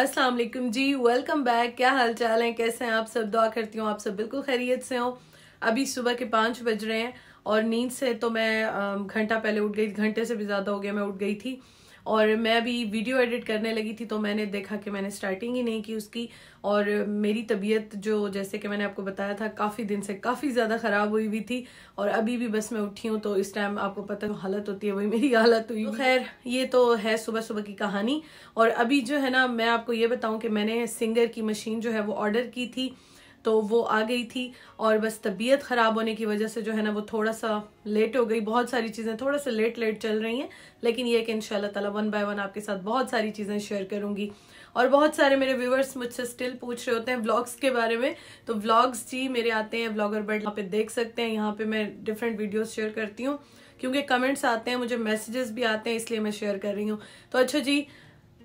असलम जी welcome back क्या हाल चाल है कैसे हैं आप सब दुआ करती हूँ आप सब बिल्कुल खैरियत से हो अभी सुबह के पाँच बज रहे हैं और नींद से तो मैं घंटा पहले उठ गई घंटे से भी ज़्यादा हो गया मैं उठ गई थी और मैं अभी वीडियो एडिट करने लगी थी तो मैंने देखा कि मैंने स्टार्टिंग ही नहीं की उसकी और मेरी तबीयत जो जैसे कि मैंने आपको बताया था काफ़ी दिन से काफ़ी ज़्यादा ख़राब हुई हुई थी और अभी भी बस मैं उठी हूँ तो इस टाइम आपको पता जो हालत होती है वही मेरी हालत हुई तो खैर ये तो है सुबह सुबह की कहानी और अभी जो है ना मैं आपको ये बताऊँ कि मैंने सिंगर की मशीन जो है वो ऑर्डर की थी तो वो आ गई थी और बस तबीयत ख़राब होने की वजह से जो है ना वो थोड़ा सा लेट हो गई बहुत सारी चीज़ें थोड़ा सा लेट लेट चल रही हैं लेकिन ये कि इन ताला वन बाय वन आपके साथ बहुत सारी चीज़ें शेयर करूंगी और बहुत सारे मेरे व्यूवर्स मुझसे स्टिल पूछ रहे होते हैं व्लॉग्स के बारे में तो व्लॉग्स जी मेरे आते हैं व्लॉगर बर्ड यहाँ पे देख सकते हैं यहाँ पे मैं डिफरेंट वीडियोज शेयर करती हूँ क्योंकि कमेंट्स आते हैं मुझे मैसेजेस भी आते हैं इसलिए मैं शेयर कर रही हूँ तो अच्छा जी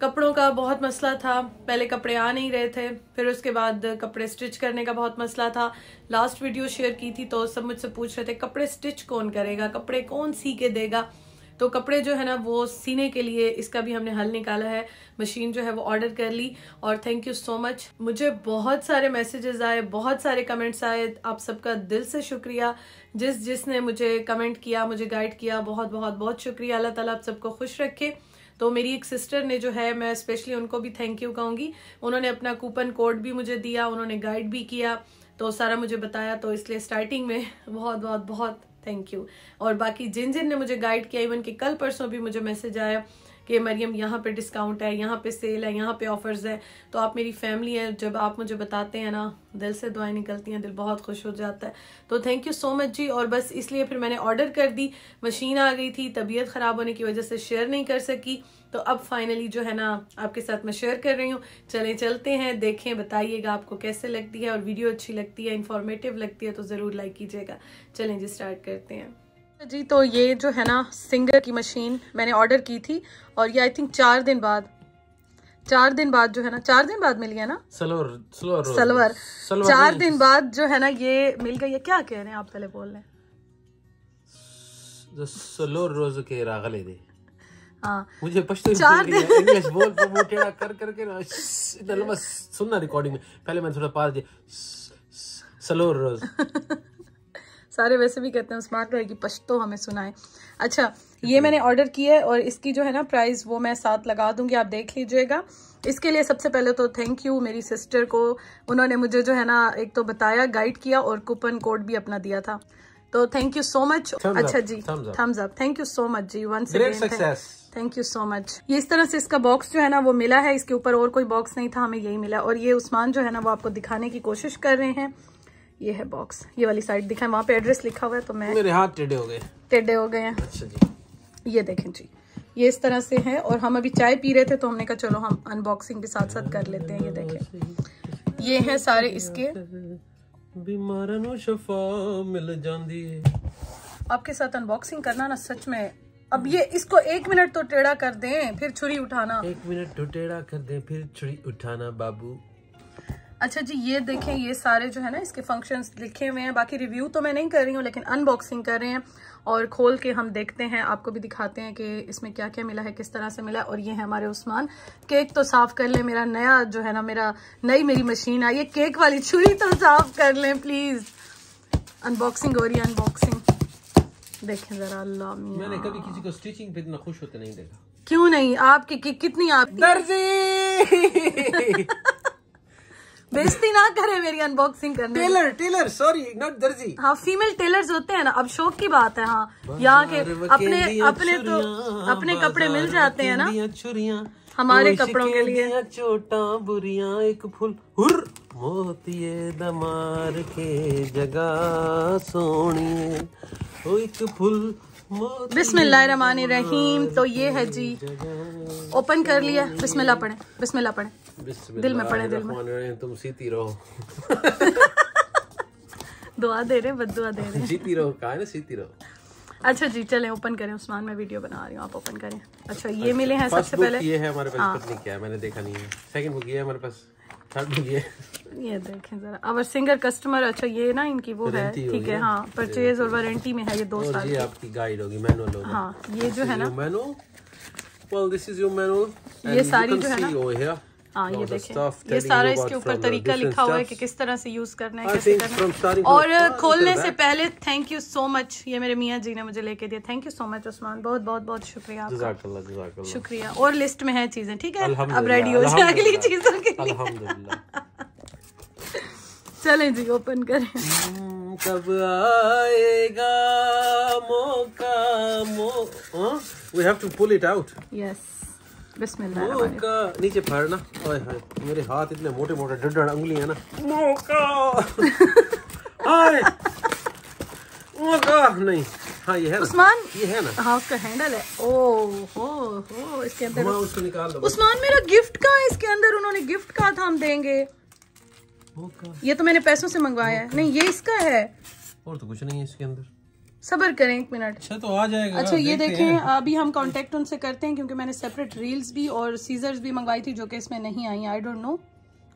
कपड़ों का बहुत मसला था पहले कपड़े आ नहीं रहे थे फिर उसके बाद कपड़े स्टिच करने का बहुत मसला था लास्ट वीडियो शेयर की थी तो सब मुझसे पूछ रहे थे कपड़े स्टिच कौन करेगा कपड़े कौन सी के देगा तो कपड़े जो है ना वो सीने के लिए इसका भी हमने हल निकाला है मशीन जो है वो ऑर्डर कर ली और थैंक यू सो मच मुझे बहुत सारे मैसेजेस आए बहुत सारे कमेंट्स आए आप सबका दिल से शुक्रिया जिस जिसने मुझे कमेंट किया मुझे गाइड किया बहुत बहुत बहुत शुक्रिया अल्लाह ताला आप सबको खुश रखे तो मेरी एक सिस्टर ने जो है मैं स्पेशली उनको भी थैंक यू कहूंगी उन्होंने अपना कूपन कोड भी मुझे दिया उन्होंने गाइड भी किया तो सारा मुझे बताया तो इसलिए स्टार्टिंग में बहुत बहुत बहुत थैंक यू और बाकी जिन जिन ने मुझे गाइड किया इवन कि कल परसों भी मुझे मैसेज आया कि मरियम यहाँ पे डिस्काउंट है यहाँ पे सेल है यहाँ पे ऑफर्स है तो आप मेरी फैमिली है जब आप मुझे बताते हैं ना दिल से दुआएं निकलती हैं दिल बहुत खुश हो जाता है तो थैंक यू सो मच जी और बस इसलिए फिर मैंने ऑर्डर कर दी मशीन आ गई थी तबीयत ख़राब होने की वजह से शेयर नहीं कर सकी तो अब फाइनली जो है ना आपके साथ मैं शेयर कर रही हूँ चले चलते हैं देखें बताइएगा आपको कैसे लगती है और वीडियो अच्छी लगती है इन्फॉर्मेटिव लगती है तो ज़रूर लाइक कीजिएगा चलें जी स्टार्ट करते हैं जी तो ये जो है ना सिंगर की मशीन मैंने ऑर्डर की थी और ये आई थिंक चार दिन बाद चार दिन बाद जो है ना चार दिन बाद मिली है ना सलवर सलवर सलवर चार दिन बाद जो है ना ये मिल गई क्या कह रहे हैं आप पहले बोल रहे हाँ। मुझे पश्तो चार दिन इंग्लिश बोल तो कर करके ना सुनना रिकॉर्डिंग में पहले मैंने थोड़ा पास दिया सलोर रोज सारे वैसे भी कहते हैं स्मार्ट रहेगी पश्तो हमें सुनाए अच्छा ये मैंने ऑर्डर किया है और इसकी जो है ना प्राइस वो मैं साथ लगा दूंगी आप देख लीजिएगा इसके लिए सबसे पहले तो थैंक यू मेरी सिस्टर को उन्होंने मुझे जो है ना एक तो बताया गाइड किया और कूपन कोड भी अपना दिया था तो थैंक यू सो मच अच्छा जी thumbs up thank you so much जी one again thank you so much ये इस तरह से इसका बॉक्स जो है ना वो मिला है इसके ऊपर और कोई बॉक्स नहीं था हमें यही मिला और ये उस्मान जो है ना वो आपको दिखाने की कोशिश कर रहे हैं ये है बॉक्स ये वाली साइड दिखा है वहां पे एड्रेस लिखा हुआ है तो मैं मेरे हाथ टेढ़े हो गए टेढ़े हो गए हैं अच्छा जी ये देखें जी ये इस तरह से है और हम अभी चाय पी रहे थे तो हमने कहा चलो हम अनबॉक्सिंग भी साथ साथ कर लेते हैं ये देखें ये हैं सारे इसके शफा मिल जाती है आपके साथ अनबॉक्सिंग करना ना सच में अब ये इसको एक मिनट तो टेढ़ा कर दें फिर छुरी उठाना एक मिनट तो टेढ़ा कर दें फिर छुरी उठाना बाबू अच्छा जी ये देखें ये सारे जो है ना इसके फंक्शंस लिखे हुए हैं बाकी रिव्यू तो मैं नहीं कर रही हूँ लेकिन अनबॉक्सिंग कर रहे हैं और खोल के हम देखते हैं आपको भी दिखाते हैं कि इसमें क्या क्या मिला है किस तरह से मिला और ये है हमारे उस्मान केक तो साफ़ कर लें मेरा नया जो है ना मेरा नई मेरी मशीन आई है केक वाली छुरी तो साफ़ कर लें प्लीज़ अनबॉक्सिंग हो रही है अनबॉक्सिंग देखें ज़रा अल्लाह मैंने कभी किसी को स्टिचिंग पे इतना खुश होते नहीं देखा क्यों नहीं आपकी कि, कितनी आप दर्जी बेजती ना करे मेरी अनबॉक्सिंग करने टेलर टेलर सॉरी नॉट दर्जी हाँ फीमेल टेलर्स होते हैं ना अब शौक की बात है हाँ यहाँ के अपने अपने तो अपने कपड़े मिल जाते हैं ना छुरिया हमारे कपड़ों के लिए छोटा बुरिया एक फूल हुर मोतिए दमार के जगा सोनी ओ एक फूल बिस्मिल्लाहमान रहीम तो ये है जी ओपन कर लिया बिस्मिल्लाह पढ़े बिस्मिल्लाह पढ़े दिल में पढ़े दिल में तुम सीती रहो दुआ दे रहे बद दुआ दे रहे सीती रहो कहा ना सीती रहो अच्छा जी चलें ओपन करें उस्मान मैं वीडियो बना रही हूँ आप ओपन करें अच्छा ये अच्छा, मिले हैं सबसे पहले ये है हमारे पास हाँ। नहीं किया मैंने देखा नहीं है सेकंड बुक ये है हमारे पास ये ये देखें जरा आवर सिंगर कस्टमर अच्छा ये ना इनकी वो है ठीक है हाँ परचेज और वारंटी में है ये दो साल ये आपकी गाइड होगी मैनुअल होगी हाँ ये जो है ना manual well this is your manual ये सारी जो है ना हाँ ये देखें ये सारा इसके ऊपर तरीका लिखा हुआ है कि किस तरह से यूज करना है कैसे करना है और खोलने से पहले थैंक यू सो मच ये मेरे मियाँ जी ने मुझे लेके दिया thank you so much Usman बहुत बहुत बहुत शुक्रिया आपका शुक्रिया और लिस्ट में है चीजें ठीक है अब रेडी हो जाए अगली चीजों के लिए चले जी ओपन करें हम्म, कब आएगा मौका मो we have to pull it out yes नीचे फाड़ना ओए हाय मेरे हाथ इतने मोटे मोटे उंगली है ना मौका मौका नहीं हाँ ये है उस्मान ये है ना हाँ उसका हैंडल है ओ हो हो इसके अंदर उसको निकाल दो उस्मान मेरा गिफ्ट का है इसके अंदर उन्होंने गिफ्ट कहा था हम देंगे ये तो मैंने पैसों से मंगवाया है नहीं ये इसका है और तो कुछ नहीं है इसके अंदर सबर करें एक मिनट अच्छा तो आ जाएगा अच्छा ये देखें अभी हम कांटेक्ट उनसे करते हैं क्योंकि मैंने सेपरेट रील्स भी और सीजर्स भी मंगवाई थी जो कि इसमें नहीं आई आई डोंट नो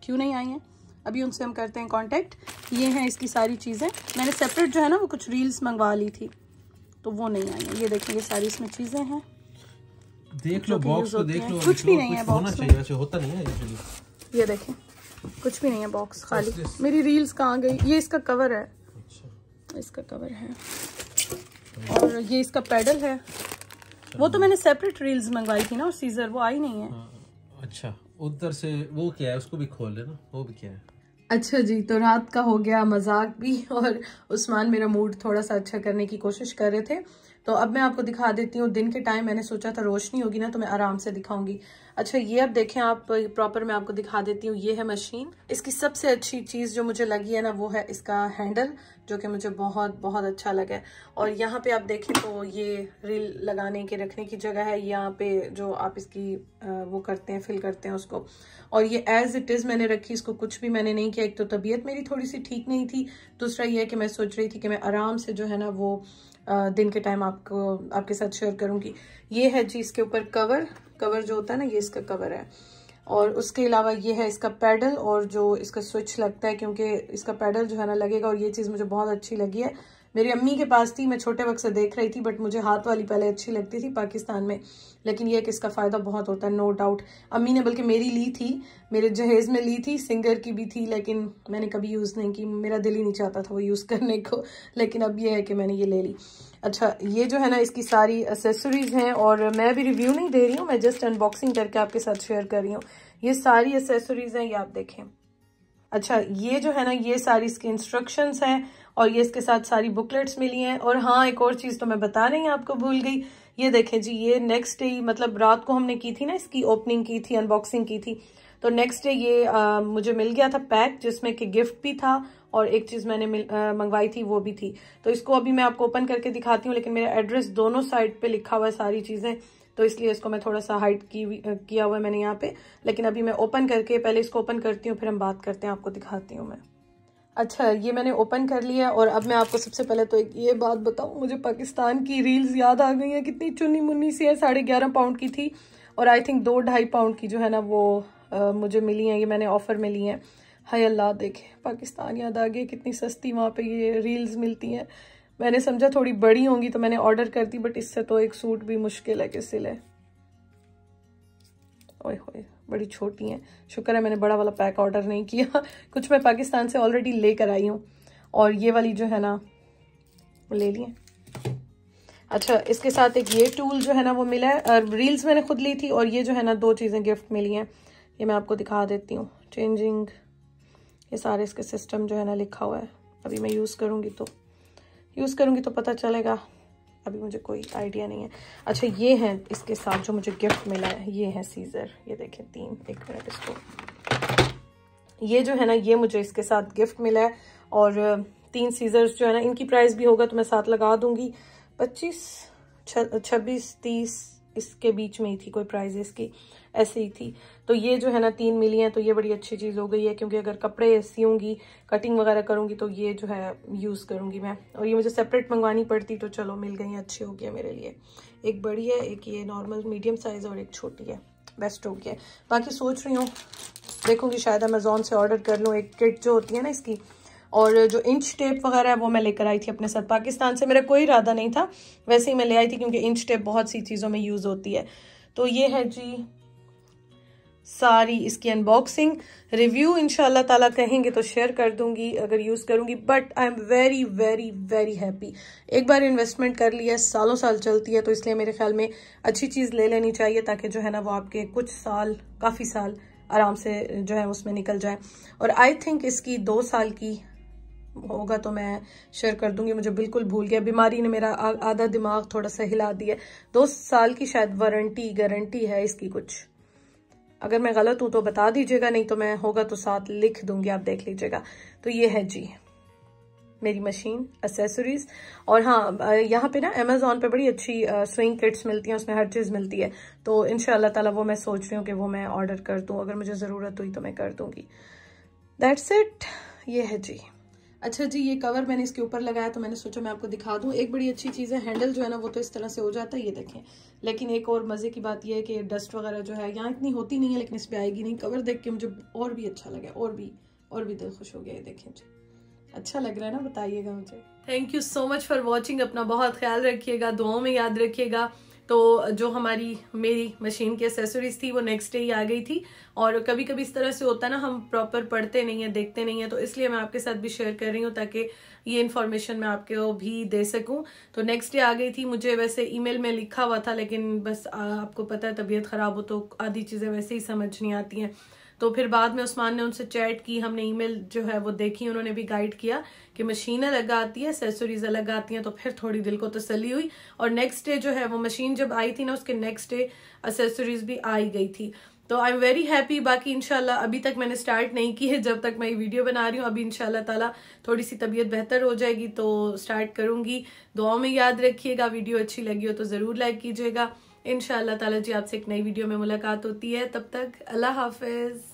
क्यों नहीं आई हैं अभी उनसे हम करते हैं कांटेक्ट ये हैं इसकी सारी चीज़ें मैंने सेपरेट जो है ना वो कुछ रील्स मंगवा ली थी तो वो नहीं आई है ये देखें ये सारी इसमें चीज़ें हैं देख लो बॉक्स देख लो कुछ भी नहीं है बॉक्स होता नहीं है ये देखें कुछ भी नहीं है बॉक्स खाली मेरी रील्स कहाँ गई ये इसका कवर है अच्छा। इसका कवर है और ये इसका पेडल है वो तो मैंने सेपरेट रील्स मंगवाई थी ना और सीजर वो आई नहीं है हाँ, अच्छा उधर से वो क्या है उसको भी खोल लेना वो भी क्या है अच्छा जी तो रात का हो गया मजाक भी और उस्मान मेरा मूड थोड़ा सा अच्छा करने की कोशिश कर रहे थे तो अब मैं आपको दिखा देती हूँ दिन के टाइम मैंने सोचा था रोशनी होगी ना तो मैं आराम से दिखाऊंगी अच्छा ये अब देखें आप प्रॉपर मैं आपको दिखा देती हूँ ये है मशीन इसकी सबसे अच्छी चीज़ जो मुझे लगी है ना वो है इसका हैंडल जो कि मुझे बहुत बहुत अच्छा लगा है और यहाँ पे आप देखें तो ये रील लगाने के रखने की जगह है यहाँ पे जो आप इसकी वो करते हैं फिल करते हैं उसको और ये एज इट इज़ मैंने रखी इसको कुछ भी मैंने नहीं किया एक तो तबीयत मेरी थोड़ी सी ठीक नहीं थी दूसरा ये है कि मैं सोच रही थी कि मैं आराम से जो है ना वो दिन के टाइम आपको आपके साथ शेयर करूँगी ये है जी इसके ऊपर कवर कवर जो होता है ना ये इसका कवर है और उसके अलावा ये है इसका पैडल और जो इसका स्विच लगता है क्योंकि इसका पैडल जो है ना लगेगा और ये चीज़ मुझे बहुत अच्छी लगी है मेरी अम्मी के पास थी मैं छोटे वक्त से देख रही थी बट मुझे हाथ वाली पहले अच्छी लगती थी पाकिस्तान में लेकिन यह कि इसका फ़ायदा बहुत होता है नो डाउट अम्मी ने बल्कि मेरी ली थी मेरे जहेज़ में ली थी सिंगर की भी थी लेकिन मैंने कभी यूज़ नहीं की मेरा दिल ही नहीं चाहता था वो यूज़ करने को लेकिन अब यह है कि मैंने ये ले ली अच्छा ये जो है ना इसकी सारी एसेसरीज़ हैं और मैं भी रिव्यू नहीं दे रही हूँ मैं जस्ट अनबॉक्सिंग करके आपके साथ शेयर कर रही हूँ ये सारी एसेसरीज़ हैं ये आप देखें अच्छा ये जो है ना ये सारी इसकी इंस्ट्रक्शंस हैं और ये इसके साथ सारी बुकलेट्स मिली हैं और हाँ एक और चीज़ तो मैं बता रही हूँ आपको भूल गई ये देखें जी ये नेक्स्ट डे मतलब रात को हमने की थी ना इसकी ओपनिंग की थी अनबॉक्सिंग की थी तो नेक्स्ट डे ये आ, मुझे मिल गया था पैक जिसमें कि गिफ्ट भी था और एक चीज़ मैंने मंगवाई थी वो भी थी तो इसको अभी मैं आपको ओपन करके दिखाती हूँ लेकिन मेरा एड्रेस दोनों साइड पे लिखा हुआ है सारी चीज़ें तो इसलिए इसको मैं थोड़ा सा हाइट की, किया हुआ है मैंने यहाँ पे लेकिन अभी मैं ओपन करके पहले इसको ओपन करती हूँ फिर हम बात करते हैं आपको दिखाती हूँ मैं अच्छा ये मैंने ओपन कर लिया और अब मैं आपको सबसे पहले तो एक ये बात बताऊँ मुझे पाकिस्तान की रील्स याद आ गई हैं कितनी चुन्नी मुन्नी सी है साढ़े ग्यारह पाउंड की थी और आई थिंक दो ढाई पाउंड की जो है ना वो आ, मुझे मिली हैं ये मैंने ऑफ़र में ली हैं हाय अल्लाह देखे पाकिस्तान याद आ गई कितनी सस्ती वहाँ पर ये रील्स मिलती हैं मैंने समझा थोड़ी बड़ी होंगी तो मैंने ऑर्डर कर दी बट इससे तो एक सूट भी मुश्किल है कि सिले ओए होए बड़ी छोटी हैं शुक्र है मैंने बड़ा वाला पैक ऑर्डर नहीं किया कुछ मैं पाकिस्तान से ऑलरेडी ले कर आई हूँ और ये वाली जो है ना वो ले लिए अच्छा इसके साथ एक ये टूल जो है ना वो मिला है और रील्स मैंने खुद ली थी और ये जो है ना दो चीज़ें गिफ्ट मिली हैं ये मैं आपको दिखा देती हूँ चेंजिंग ये सारे इसके सिस्टम जो है ना लिखा हुआ है अभी मैं यूज़ करूँगी तो यूज़ करूँगी तो पता चलेगा अभी मुझे कोई आइडिया नहीं है अच्छा ये है इसके साथ जो मुझे गिफ्ट मिला है ये है सीज़र ये देखें तीन एक मिनट इसको ये जो है ना ये मुझे इसके साथ गिफ्ट मिला है और तीन सीज़र्स जो है ना इनकी प्राइस भी होगा तो मैं साथ लगा दूंगी पच्चीस छब्बीस तीस इसके बीच में ही थी कोई प्राइजेस की ऐसे ही थी तो ये जो है ना तीन मिली हैं तो ये बड़ी अच्छी चीज़ हो गई है क्योंकि अगर कपड़े ऐसी होंगी कटिंग वगैरह करूँगी तो ये जो है यूज़ करूंगी मैं और ये मुझे सेपरेट मंगवानी पड़ती तो चलो मिल गई अच्छी हो गया मेरे लिए एक बड़ी है एक ये नॉर्मल मीडियम साइज़ और एक छोटी है बेस्ट हो गया बाकी सोच रही हूँ देखूँगी शायद अमेज़ोन से ऑर्डर कर लूँ एक किट जो होती है ना इसकी और जो इंच टेप वगैरह है वो मैं लेकर आई थी अपने साथ पाकिस्तान से मेरा कोई इरादा नहीं था वैसे ही मैं ले आई थी क्योंकि इंच टेप बहुत सी चीज़ों में यूज़ होती है तो ये है जी सारी इसकी अनबॉक्सिंग रिव्यू इन ताला कहेंगे तो शेयर कर दूंगी अगर यूज़ करूंगी but I am very very very happy एक बार इन्वेस्टमेंट कर लिया सालों साल चलती है तो इसलिए मेरे ख्याल में अच्छी चीज़ ले लेनी चाहिए ताकि जो है ना वो आपके कुछ साल काफ़ी साल आराम से जो है उसमें निकल जाए और आई थिंक इसकी दो साल की होगा तो मैं शेयर कर दूंगी मुझे बिल्कुल भूल गया बीमारी ने मेरा आधा दिमाग थोड़ा सा हिला दिया दो साल की शायद वारंटी गारंटी है इसकी कुछ अगर मैं गलत हूं तो बता दीजिएगा नहीं तो मैं होगा तो साथ लिख दूंगी आप देख लीजिएगा तो ये है जी मेरी मशीन एसेसरीज और हाँ यहाँ पे ना अमेजोन पे बड़ी अच्छी स्विंग किट्स मिलती हैं उसमें हर चीज़ मिलती है तो इन ताला वो मैं सोच रही हूँ कि वो मैं ऑर्डर कर दूँ अगर मुझे ज़रूरत हुई तो मैं कर दूंगी दैट्स इट ये है जी अच्छा जी ये कवर मैंने इसके ऊपर लगाया तो मैंने सोचा मैं आपको दिखा दूँ एक बड़ी अच्छी चीज़ है हैंडल जो है ना वो तो इस तरह से हो जाता है ये देखें लेकिन एक और मज़े की बात यह है कि डस्ट वगैरह जो है यहाँ इतनी होती नहीं है लेकिन इस पर आएगी नहीं कवर देख के मुझे और भी अच्छा लगा और भी और भी दिल खुश हो गया ये देखें जी अच्छा लग रहा है ना बताइएगा मुझे thank you so much for watching अपना बहुत ख्याल रखिएगा दुआओं में याद रखिएगा तो जो हमारी मेरी मशीन की एसेसरीज थी वो नेक्स्ट डे ही आ गई थी और कभी कभी इस तरह से होता है ना हम प्रॉपर पढ़ते नहीं हैं देखते नहीं हैं तो इसलिए मैं आपके साथ भी शेयर कर रही हूँ ताकि ये इन्फॉर्मेशन मैं आपको भी दे सकूँ तो नेक्स्ट डे आ गई थी मुझे वैसे ईमेल में लिखा हुआ था लेकिन बस आपको पता है तबीयत ख़राब हो तो आधी चीज़ें वैसे ही समझ नहीं आती हैं तो फिर बाद में उस्मान ने उनसे चैट की हमने ईमेल जो है वो देखी उन्होंने भी गाइड किया कि मशीन अलग आती है एसेसरीज अलग आती हैं तो फिर थोड़ी दिल को तसली हुई और नेक्स्ट डे जो है वो मशीन जब आई थी ना उसके नेक्स्ट डे असेसरीज भी आई गई थी तो आई एम वेरी हैप्पी बाकी इनशाला अभी तक मैंने स्टार्ट नहीं की है जब तक मैं ये वीडियो बना रही हूँ अभी इनशाला ताला थोड़ी सी तबीयत बेहतर हो जाएगी तो स्टार्ट करूंगी दुआओं में याद रखिएगा वीडियो अच्छी लगी हो तो ज़रूर लाइक कीजिएगा इन ताला जी आपसे एक नई वीडियो में मुलाकात होती है तब तक अल्लाह हाफिज़